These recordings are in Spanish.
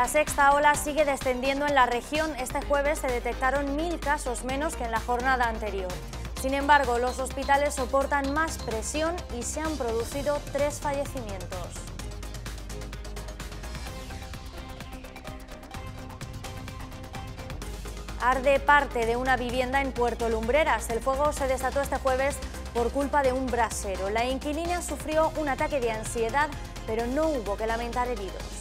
La sexta ola sigue descendiendo en la región. Este jueves se detectaron mil casos menos que en la jornada anterior. Sin embargo, los hospitales soportan más presión y se han producido tres fallecimientos. Arde parte de una vivienda en Puerto Lumbreras. El fuego se desató este jueves por culpa de un brasero. La inquilina sufrió un ataque de ansiedad, pero no hubo que lamentar heridos.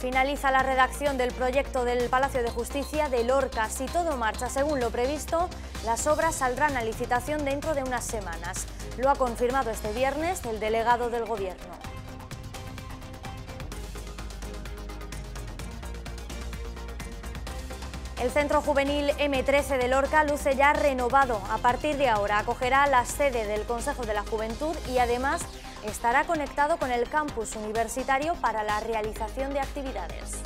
Finaliza la redacción del proyecto del Palacio de Justicia de Lorca. Si todo marcha según lo previsto, las obras saldrán a licitación dentro de unas semanas. Lo ha confirmado este viernes el delegado del Gobierno. El Centro Juvenil M13 de Lorca luce ya renovado. A partir de ahora acogerá la sede del Consejo de la Juventud y además estará conectado con el campus universitario para la realización de actividades.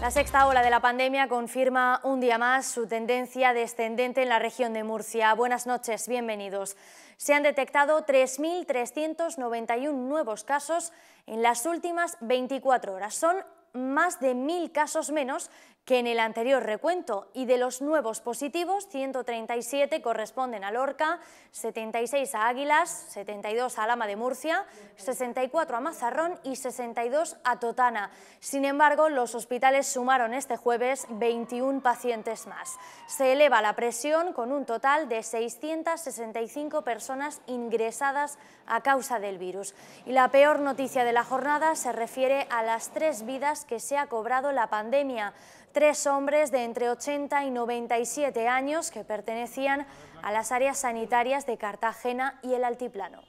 La sexta ola de la pandemia confirma un día más su tendencia descendente en la región de Murcia. Buenas noches, bienvenidos. Se han detectado 3.391 nuevos casos en las últimas 24 horas. Son más de 1.000 casos menos que en el anterior recuento y de los nuevos positivos, 137 corresponden a Lorca, 76 a Águilas, 72 a Lama de Murcia, 64 a Mazarrón y 62 a Totana. Sin embargo, los hospitales sumaron este jueves 21 pacientes más. Se eleva la presión con un total de 665 personas ingresadas a causa del virus. Y la peor noticia de la jornada se refiere a las tres vidas que se ha cobrado la pandemia tres hombres de entre 80 y 97 años que pertenecían a las áreas sanitarias de Cartagena y el Altiplano.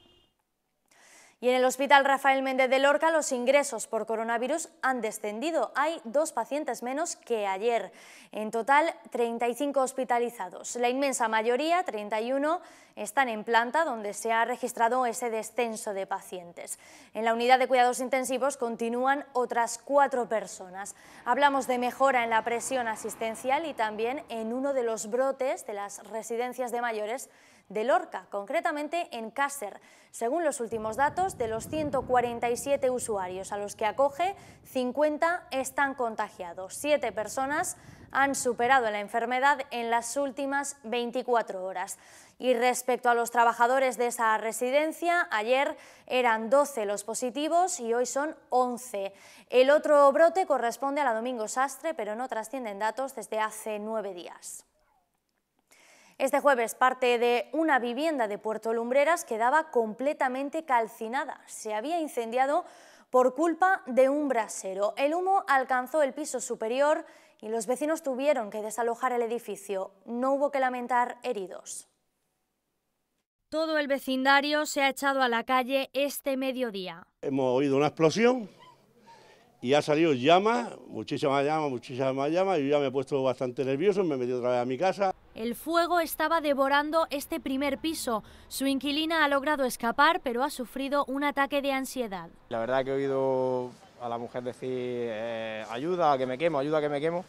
Y en el Hospital Rafael Méndez de Lorca los ingresos por coronavirus han descendido. Hay dos pacientes menos que ayer. En total, 35 hospitalizados. La inmensa mayoría, 31, están en planta donde se ha registrado ese descenso de pacientes. En la unidad de cuidados intensivos continúan otras cuatro personas. Hablamos de mejora en la presión asistencial y también en uno de los brotes de las residencias de mayores de Lorca, concretamente en Cácer. Según los últimos datos, de los 147 usuarios a los que acoge, 50 están contagiados. Siete personas han superado la enfermedad en las últimas 24 horas. Y respecto a los trabajadores de esa residencia, ayer eran 12 los positivos y hoy son 11. El otro brote corresponde a la Domingo Sastre, pero no trascienden datos desde hace nueve días. Este jueves parte de una vivienda de Puerto Lumbreras quedaba completamente calcinada. Se había incendiado por culpa de un brasero. El humo alcanzó el piso superior y los vecinos tuvieron que desalojar el edificio. No hubo que lamentar heridos. Todo el vecindario se ha echado a la calle este mediodía. Hemos oído una explosión y ha salido llama, muchísimas llamas, muchísimas llamas, yo ya me he puesto bastante nervioso, me he metido otra vez a mi casa. El fuego estaba devorando este primer piso. Su inquilina ha logrado escapar, pero ha sufrido un ataque de ansiedad. La verdad que he oído a la mujer decir, eh, ayuda, que me quemo, ayuda, que me quemo.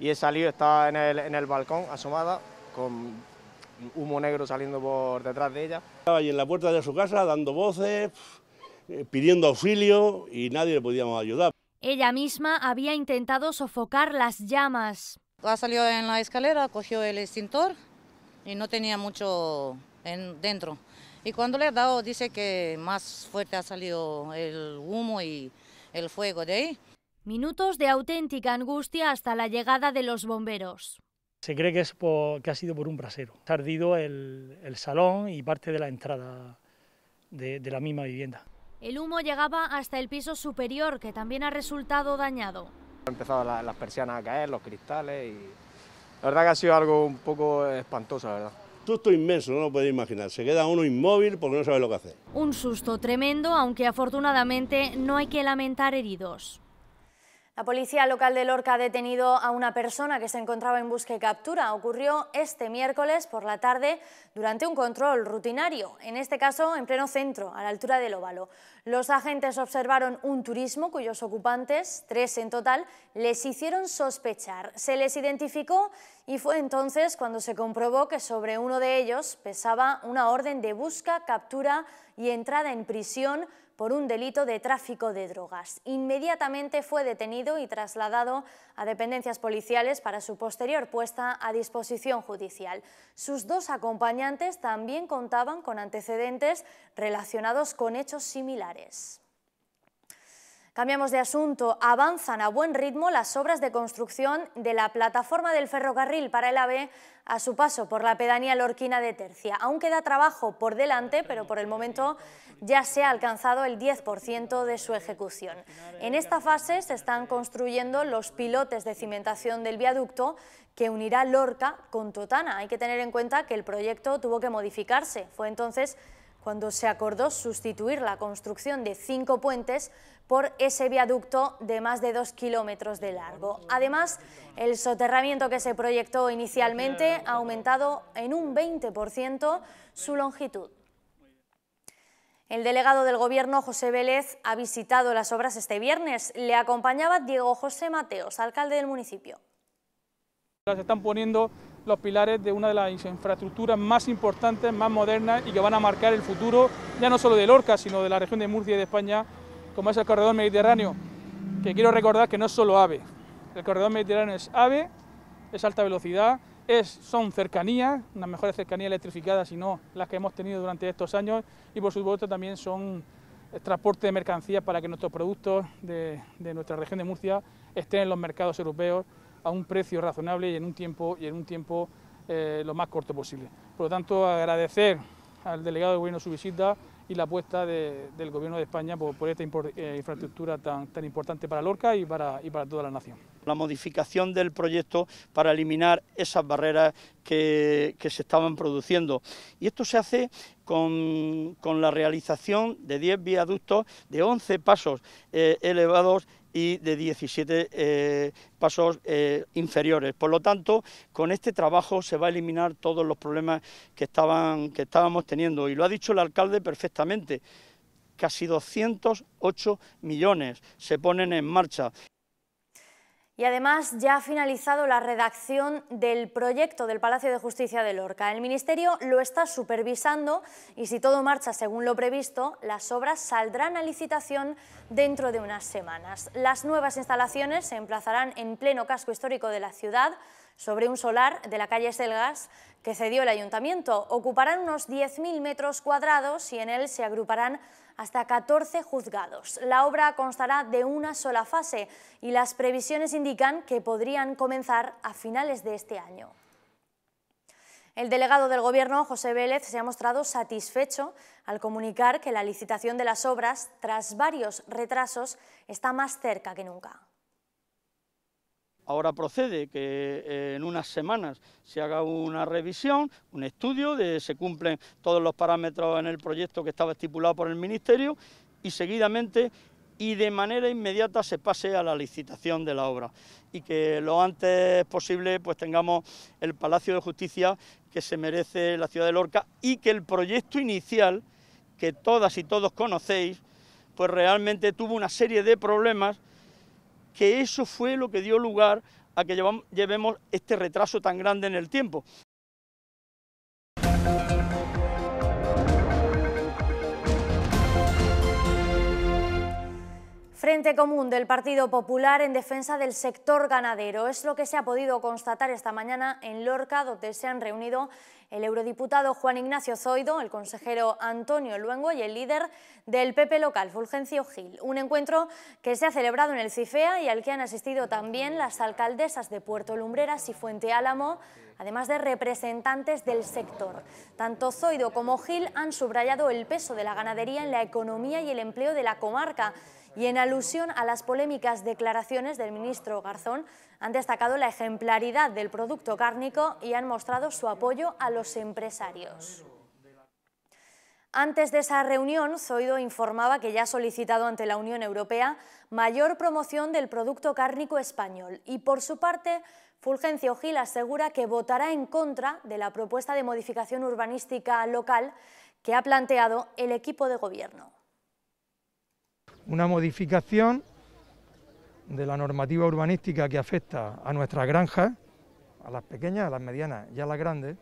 Y he salido, estaba en el, en el balcón, asomada, con humo negro saliendo por detrás de ella. Estaba ahí en la puerta de su casa dando voces, eh, pidiendo auxilio y nadie le podíamos ayudar. Ella misma había intentado sofocar las llamas. Ha ah, salido en la escalera, cogió el extintor y no tenía mucho en, dentro. Y cuando le ha dado, dice que más fuerte ha salido el humo y el fuego de ahí. Minutos de auténtica angustia hasta la llegada de los bomberos. Se cree que, es que ha sido por un brasero. ha ardido el, salón y parte de la entrada de la misma vivienda. El humo llegaba hasta el piso superior, que también ha resultado dañado. Han empezado las, persianas a caer, los cristales y la verdad que ha sido algo un poco espantoso, la verdad. Susto inmenso, no lo podéis imaginar. Se queda uno inmóvil porque no sabe lo que hacer. Un susto tremendo, aunque afortunadamente no hay que lamentar heridos. La policía local de Lorca ha detenido a una persona que se encontraba en busca y captura. Ocurrió este miércoles por la tarde durante un control rutinario, en este caso en pleno centro, a la altura del óvalo. Los agentes observaron un turismo cuyos ocupantes, tres en total, les hicieron sospechar. Se les identificó y fue entonces cuando se comprobó que sobre uno de ellos pesaba una orden de busca, captura y entrada en prisión por un delito de tráfico de drogas. Inmediatamente fue detenido y trasladado a dependencias policiales para su posterior puesta a disposición judicial. Sus dos acompañantes también contaban con antecedentes relacionados con hechos similares. Cambiamos de asunto. Avanzan a buen ritmo las obras de construcción de la plataforma del ferrocarril para el AVE a su paso por la pedanía lorquina de Tercia. Aún queda trabajo por delante, pero por el momento ya se ha alcanzado el 10% de su ejecución. En esta fase se están construyendo los pilotes de cimentación del viaducto que unirá Lorca con Totana. Hay que tener en cuenta que el proyecto tuvo que modificarse. Fue entonces cuando se acordó sustituir la construcción de cinco puentes por ese viaducto de más de dos kilómetros de largo. Además, el soterramiento que se proyectó inicialmente ha aumentado en un 20% su longitud. El delegado del Gobierno, José Vélez, ha visitado las obras este viernes. Le acompañaba Diego José Mateos, alcalde del municipio. Se están poniendo los pilares de una de las infraestructuras más importantes, más modernas y que van a marcar el futuro, ya no solo de Lorca, sino de la región de Murcia y de España, como es el corredor mediterráneo, que quiero recordar que no es solo AVE. El corredor mediterráneo es AVE, es alta velocidad, son cercanías, unas mejores cercanías electrificadas, no las que hemos tenido durante estos años, y por supuesto también son transporte de mercancías para que nuestros productos de, nuestra región de Murcia estén en los mercados europeos a un precio razonable y en un tiempo, y en un tiempo eh, lo más corto posible. Por lo tanto, agradecer al delegado de gobierno su visita, y la apuesta del Gobierno de España por, esta eh, infraestructura tan, tan, importante para Lorca y para, y para toda la nación. La modificación del proyecto para eliminar esas barreras que, que se estaban produciendo. Y esto se hace con, la realización de 10 viaductos, de 11 pasos eh, elevados y de 17 eh, pasos eh, inferiores. Por lo tanto, con este trabajo se va a eliminar todos los problemas que, estaban, que estábamos teniendo. Y lo ha dicho el alcalde perfectamente. Casi 208 millones se ponen en marcha. Y además ya ha finalizado la redacción del proyecto del Palacio de Justicia de Lorca. El Ministerio lo está supervisando y si todo marcha según lo previsto, las obras saldrán a licitación dentro de unas semanas. Las nuevas instalaciones se emplazarán en pleno casco histórico de la ciudad sobre un solar de la calle Selgas que cedió el ayuntamiento. Ocuparán unos 10.000 metros cuadrados y en él se agruparán hasta 14 juzgados. La obra constará de una sola fase y las previsiones indican que podrían comenzar a finales de este año. El delegado del Gobierno, José Vélez, se ha mostrado satisfecho al comunicar que la licitación de las obras, tras varios retrasos, está más cerca que nunca. Ahora procede que eh, en unas semanas se haga una revisión, un estudio, de se cumplen todos los parámetros en el proyecto que estaba estipulado por el Ministerio y seguidamente y de manera inmediata se pase a la licitación de la obra y que lo antes posible pues tengamos el Palacio de Justicia que se merece la ciudad de Lorca y que el proyecto inicial que todas y todos conocéis pues realmente tuvo una serie de problemas que eso fue lo que dio lugar a que llevemos este retraso tan grande en el tiempo. Frente Común del Partido Popular en defensa del sector ganadero. Es lo que se ha podido constatar esta mañana en Lorca, donde se han reunido el eurodiputado Juan Ignacio Zoido, el consejero Antonio Luengo y el líder del PP local, Fulgencio Gil. Un encuentro que se ha celebrado en el CIFEA y al que han asistido también las alcaldesas de Puerto Lumbreras y Fuente Álamo, además de representantes del sector. Tanto Zoido como Gil han subrayado el peso de la ganadería en la economía y el empleo de la comarca, y en alusión a las polémicas declaraciones del ministro Garzón, han destacado la ejemplaridad del producto cárnico y han mostrado su apoyo a los empresarios. Antes de esa reunión, Zoido informaba que ya ha solicitado ante la Unión Europea mayor promoción del producto cárnico español y, por su parte, Fulgencio Gil asegura que votará en contra de la propuesta de modificación urbanística local que ha planteado el equipo de gobierno una modificación de la normativa urbanística que afecta a nuestras granjas, a las pequeñas, a las medianas y a las grandes,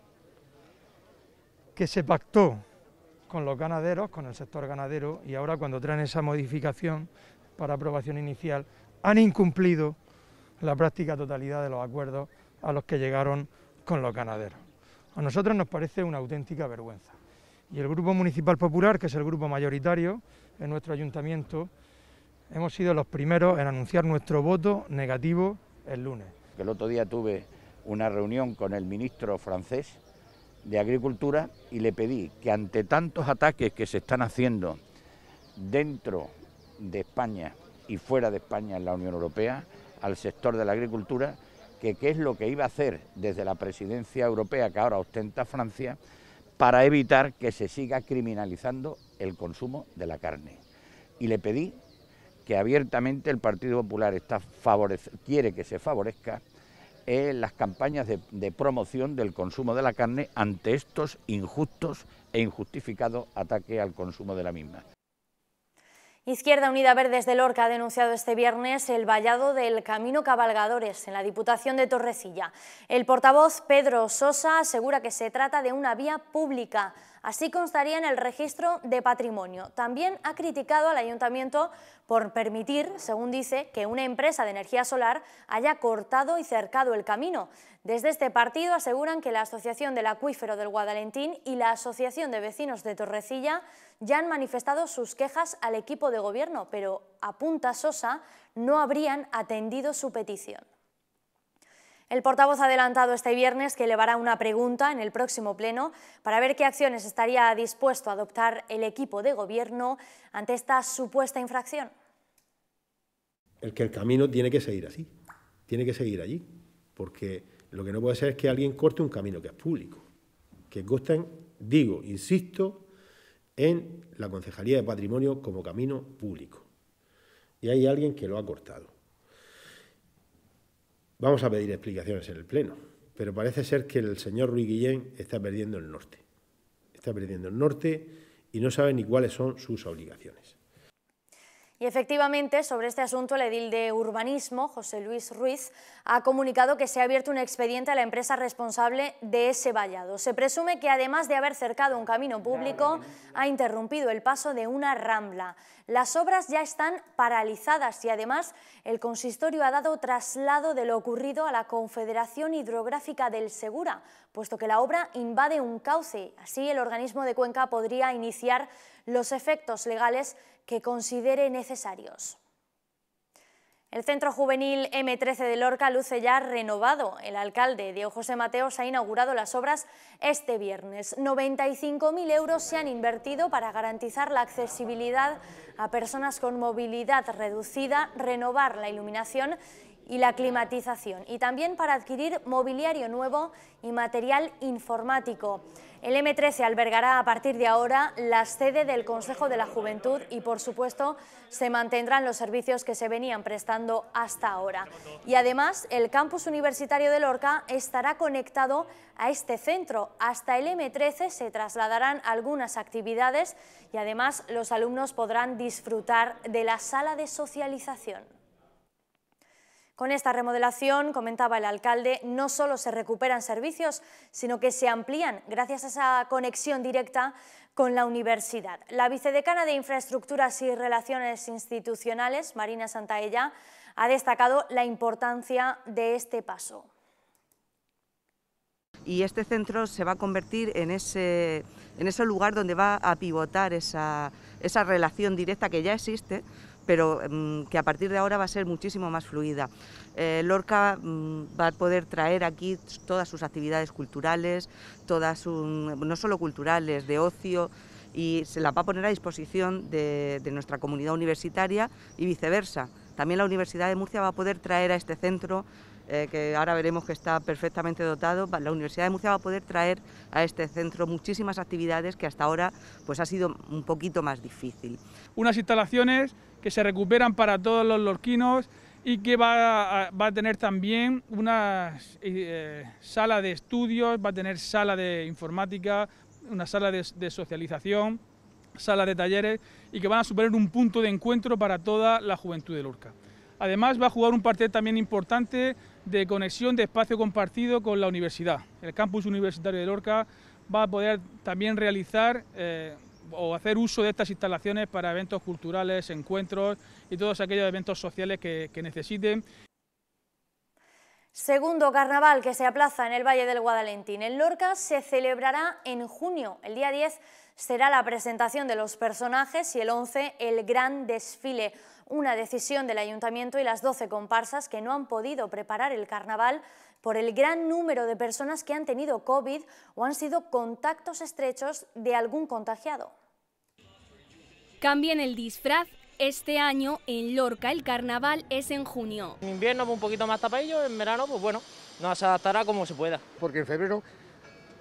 que se pactó con los ganaderos, con el sector ganadero, y ahora cuando traen esa modificación para aprobación inicial, han incumplido la práctica totalidad de los acuerdos a los que llegaron con los ganaderos. A nosotros nos parece una auténtica vergüenza. Y el Grupo Municipal Popular, que es el grupo mayoritario, en nuestro ayuntamiento, hemos sido los primeros en anunciar nuestro voto negativo el lunes. El otro día tuve una reunión con el ministro francés de Agricultura y le pedí que ante tantos ataques que se están haciendo dentro de España y fuera de España en la Unión Europea al sector de la agricultura, que qué es lo que iba a hacer desde la presidencia europea que ahora ostenta Francia para evitar que se siga criminalizando el consumo de la carne. Y le pedí que abiertamente el Partido Popular está quiere que se favorezca eh, las campañas de, promoción del consumo de la carne ante estos injustos e injustificados ataques al consumo de la misma. Izquierda Unida Verdes de Lorca ha denunciado este viernes el vallado del Camino Cabalgadores en la Diputación de Torrecilla. El portavoz Pedro Sosa asegura que se trata de una vía pública. Así constaría en el registro de patrimonio. También ha criticado al ayuntamiento por permitir, según dice, que una empresa de energía solar haya cortado y cercado el camino. Desde este partido aseguran que la Asociación del Acuífero del Guadalentín y la Asociación de Vecinos de Torrecilla ya han manifestado sus quejas al equipo de gobierno, pero a punta Sosa, no habrían atendido su petición. El portavoz ha adelantado este viernes que elevará una pregunta en el próximo pleno para ver qué acciones estaría dispuesto a adoptar el equipo de gobierno ante esta supuesta infracción. El que el camino tiene que seguir así, tiene que seguir allí, porque lo que no puede ser es que alguien corte un camino que es público, que gustan, digo, insisto, en la Concejalía de Patrimonio como camino público. Y hay alguien que lo ha cortado. Vamos a pedir explicaciones en el Pleno, pero parece ser que el señor Rui Guillén está perdiendo el norte. Está perdiendo el norte y no sabe ni cuáles son sus obligaciones. Y efectivamente, sobre este asunto, el edil de urbanismo, José Luis Ruiz, ha comunicado que se ha abierto un expediente a la empresa responsable de ese vallado. Se presume que, además de haber cercado un camino público, ha interrumpido el paso de una rambla. Las obras ya están paralizadas y, además, el consistorio ha dado traslado de lo ocurrido a la Confederación Hidrográfica del Segura, puesto que la obra invade un cauce. Así, el organismo de Cuenca podría iniciar los efectos legales que considere necesarios. El Centro Juvenil M13 de Lorca luce ya renovado. El alcalde Diego José Mateos ha inaugurado las obras este viernes. 95.000 euros se han invertido para garantizar la accesibilidad a personas con movilidad reducida, renovar la iluminación y la climatización y también para adquirir mobiliario nuevo y material informático. El M13 albergará a partir de ahora la sede del Consejo de la Juventud y, por supuesto, se mantendrán los servicios que se venían prestando hasta ahora. Y además, el campus universitario de Lorca estará conectado a este centro. Hasta el M13 se trasladarán algunas actividades y además los alumnos podrán disfrutar de la sala de socialización. Con esta remodelación, comentaba el alcalde, no solo se recuperan servicios, sino que se amplían gracias a esa conexión directa con la universidad. La vicedecana de Infraestructuras y Relaciones Institucionales, Marina Santaella, ha destacado la importancia de este paso. Y este centro se va a convertir en ese, lugar donde va a pivotar esa relación directa que ya existe, pero mm, que a partir de ahora va a ser muchísimo más fluida. Eh, Lorca mm, va a poder traer aquí todas sus actividades culturales, todas no solo culturales, de ocio, y se la va a poner a disposición de, de nuestra comunidad universitaria y viceversa. También la Universidad de Murcia va a poder traer a este centro eh, que ahora veremos que está perfectamente dotado, la Universidad de Murcia va a poder traer a este centro muchísimas actividades que hasta ahora pues ha sido un poquito más difícil. Unas instalaciones que se recuperan para todos los lorquinos y que va a, tener también una eh, sala de estudios, va a tener sala de informática, una sala de, de socialización, sala de talleres y que van a suponer un punto de encuentro para toda la juventud de Lorca. Además va a jugar un papel también importante de conexión de espacio compartido con la universidad. El campus universitario de Lorca va a poder también realizar eh, o hacer uso de estas instalaciones para eventos culturales, encuentros y todos aquellos eventos sociales que, que necesiten. Segundo carnaval que se aplaza en el Valle del Guadalentín. En Lorca se celebrará en junio. El día 10 será la presentación de los personajes y el 11 el gran desfile una decisión del ayuntamiento y las 12 comparsas que no han podido preparar el carnaval por el gran número de personas que han tenido COVID o han sido contactos estrechos de algún contagiado. Cambien el disfraz. Este año en Lorca el carnaval es en junio. En invierno pues, un poquito más tapadillo, en verano pues bueno, nos adaptará como se pueda. Porque en febrero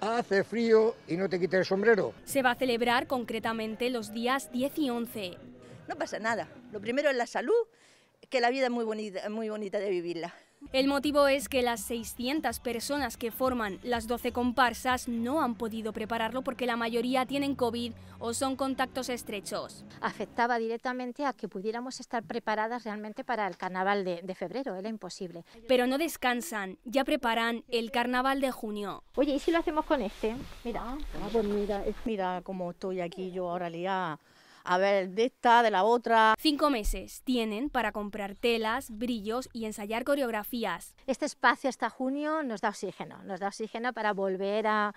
hace frío y no te quites el sombrero. Se va a celebrar concretamente los días 10 y 11 no pasa nada. Lo primero es la salud, que la vida es muy bonita, muy bonita de vivirla. El motivo es que las 600 personas que forman las 12 comparsas no han podido prepararlo porque la mayoría tienen COVID o son contactos estrechos. Afectaba directamente a que pudiéramos estar preparadas realmente para el carnaval de, febrero, era imposible. Pero no descansan, ya preparan el carnaval de junio. Oye, ¿y si lo hacemos con este? Mira, ah, pues mira, mira cómo estoy aquí yo ahora liada a ver de esta, de la otra. Cinco meses tienen para comprar telas, brillos y ensayar coreografías. Este espacio hasta junio nos da oxígeno, nos da oxígeno para volver a,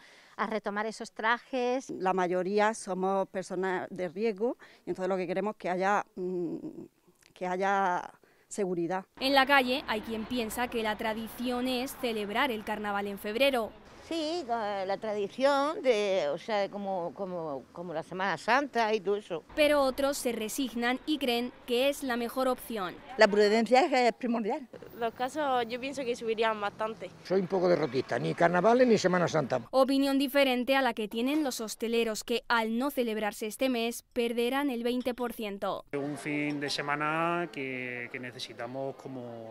retomar esos trajes. La mayoría somos personas de riesgo, y entonces lo que queremos es que haya, mm, que haya seguridad. En la calle hay quien piensa que la tradición es celebrar el carnaval en febrero, Sí, la tradición de, o sea, como, como, la Semana Santa y todo eso. Pero otros se resignan y creen que es la mejor opción. La prudencia es primordial. Los casos yo pienso que subirían bastante. Soy un poco derrotista, ni carnavales ni Semana Santa. Opinión diferente a la que tienen los hosteleros que al no celebrarse este mes perderán el 20%. Un fin de semana que necesitamos como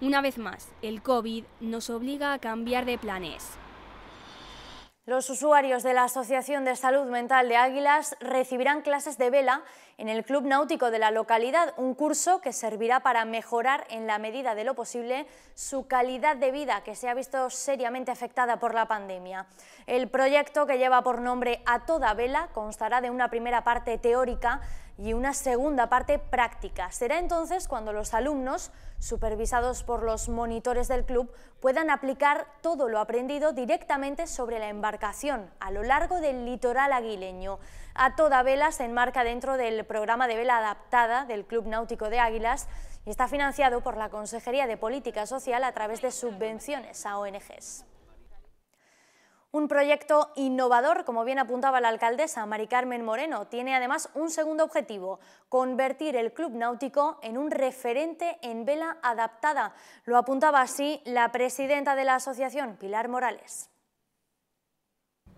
una vez más, el COVID nos obliga a cambiar de planes. Los usuarios de la Asociación de Salud Mental de Águilas recibirán clases de vela en el Club Náutico de la localidad, un curso que servirá para mejorar en la medida de lo posible su calidad de vida que se ha visto seriamente afectada por la pandemia. El proyecto que lleva por nombre A Toda Vela constará de una primera parte teórica y una segunda parte práctica. Será entonces cuando los alumnos, supervisados por los monitores del club, puedan aplicar todo lo aprendido directamente sobre la embarcación a lo largo del litoral aguileño. A toda vela se enmarca dentro del programa de vela adaptada del Club Náutico de Águilas y está financiado por la Consejería de Política Social a través de subvenciones a ONGs. Un proyecto innovador, como bien apuntaba la alcaldesa Mari Carmen Moreno, tiene además un segundo objetivo, convertir el club náutico en un referente en vela adaptada. Lo apuntaba así la presidenta de la asociación, Pilar Morales.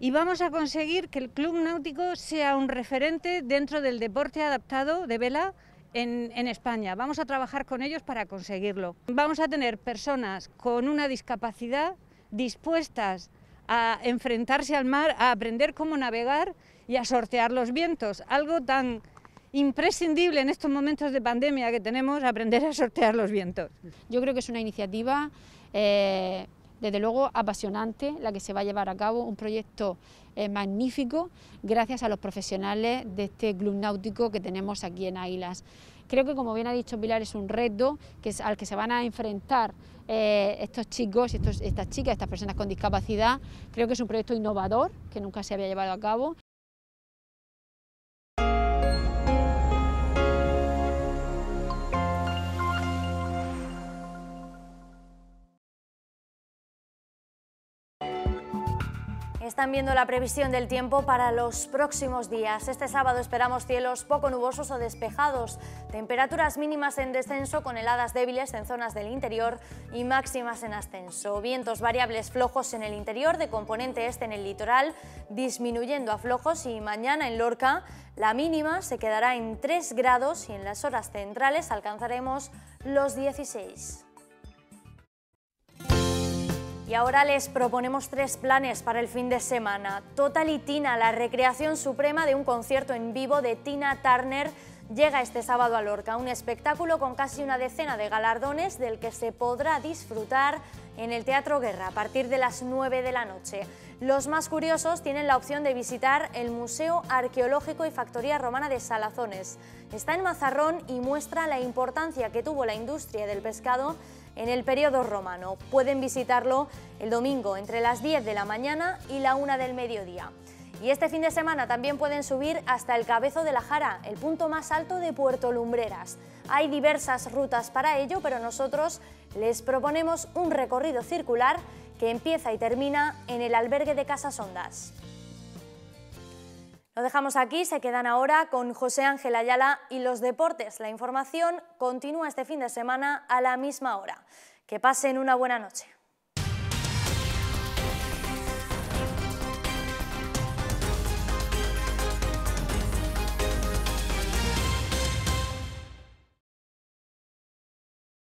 Y vamos a conseguir que el club náutico sea un referente dentro del deporte adaptado de vela en, en, España. Vamos a trabajar con ellos para conseguirlo. Vamos a tener personas con una discapacidad dispuestas a enfrentarse al mar, a aprender cómo navegar y a sortear los vientos, algo tan imprescindible en estos momentos de pandemia que tenemos, aprender a sortear los vientos. Yo creo que es una iniciativa, eh, desde luego, apasionante, la que se va a llevar a cabo, un proyecto eh, magnífico, gracias a los profesionales de este club náutico que tenemos aquí en Águilas. Creo que, como bien ha dicho Pilar, es un reto que es al que se van a enfrentar eh, estos chicos, y estas chicas, estas personas con discapacidad. Creo que es un proyecto innovador que nunca se había llevado a cabo Estamos viendo la previsión del tiempo para los próximos días. Este sábado esperamos cielos poco nubosos o despejados, temperaturas mínimas en descenso con heladas débiles en zonas del interior y máximas en ascenso. Vientos variables flojos en el interior, de componente este en el litoral, disminuyendo a flojos y mañana en Lorca la mínima se quedará en 3 grados y en las horas centrales alcanzaremos los 16. Y ahora les proponemos tres planes para el fin de semana. Total y Tina, la recreación suprema de un concierto en vivo de Tina Turner, llega este sábado a Lorca, un espectáculo con casi una decena de galardones del que se podrá disfrutar en el Teatro Guerra a partir de las 9 de la noche. Los más curiosos tienen la opción de visitar el Museo Arqueológico y Factoría Romana de Salazones. Está en Mazarrón y muestra la importancia que tuvo la industria del pescado en el periodo romano. Pueden visitarlo el domingo entre las 10 de la mañana y la 1 del mediodía. Y este fin de semana también pueden subir hasta el Cabezo de la Jara, el punto más alto de Puerto Lumbreras. Hay diversas rutas para ello, pero nosotros les proponemos un recorrido circular que empieza y termina en el albergue de Casas Ondas. Lo dejamos aquí, se quedan ahora con José Ángel Ayala y los deportes. La información continúa este fin de semana a la misma hora. Que pasen una buena noche.